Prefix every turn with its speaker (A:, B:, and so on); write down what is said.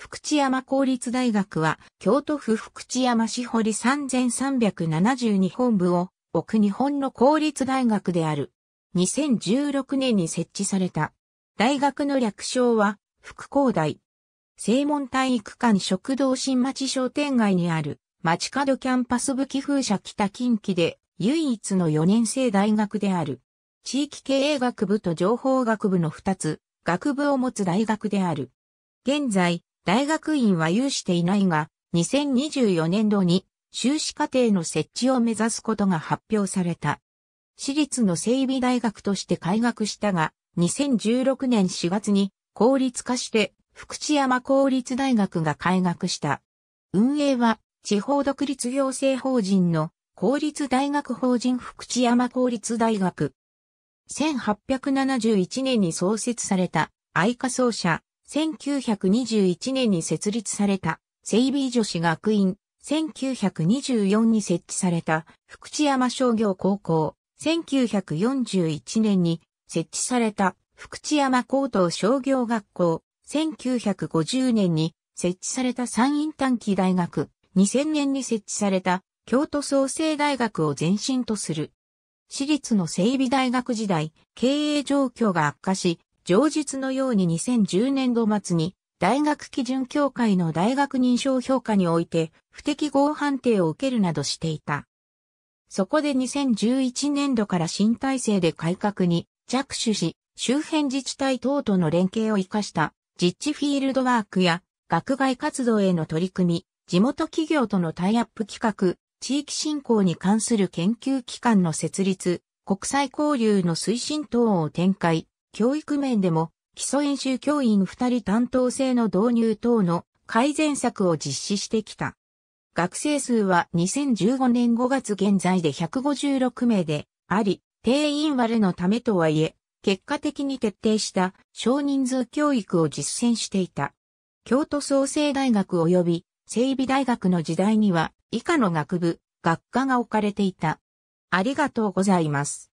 A: 福知山公立大学は、京都府福知山市堀3372本部を奥日本の公立大学である。2016年に設置された。大学の略称は、福光大。正門体育館食堂新町商店街にある、街角キャンパス武器風車北近畿で、唯一の4年生大学である。地域経営学部と情報学部の2つ、学部を持つ大学である。現在、大学院は有していないが、2024年度に修士課程の設置を目指すことが発表された。私立の整備大学として開学したが、2016年4月に公立化して福知山公立大学が開学した。運営は地方独立行政法人の公立大学法人福知山公立大学。1871年に創設された愛科奏者1921年に設立された、整備女子学院、1924に設置された、福知山商業高校、1941年に設置された、福知山高等商業学校、1950年に設置された山陰短期大学、2000年に設置された京都創生大学を前身とする。私立の整備大学時代、経営状況が悪化し、上述のように2010年度末に大学基準協会の大学認証評価において不適合判定を受けるなどしていた。そこで2011年度から新体制で改革に着手し、周辺自治体等との連携を活かした実地フィールドワークや学外活動への取り組み、地元企業とのタイアップ企画、地域振興に関する研究機関の設立、国際交流の推進等を展開、教育面でも、基礎演習教員2人担当制の導入等の改善策を実施してきた。学生数は2015年5月現在で156名であり、定員割れのためとはいえ、結果的に徹底した少人数教育を実践していた。京都創生大学及び整備大学の時代には以下の学部、学科が置かれていた。ありがとうございます。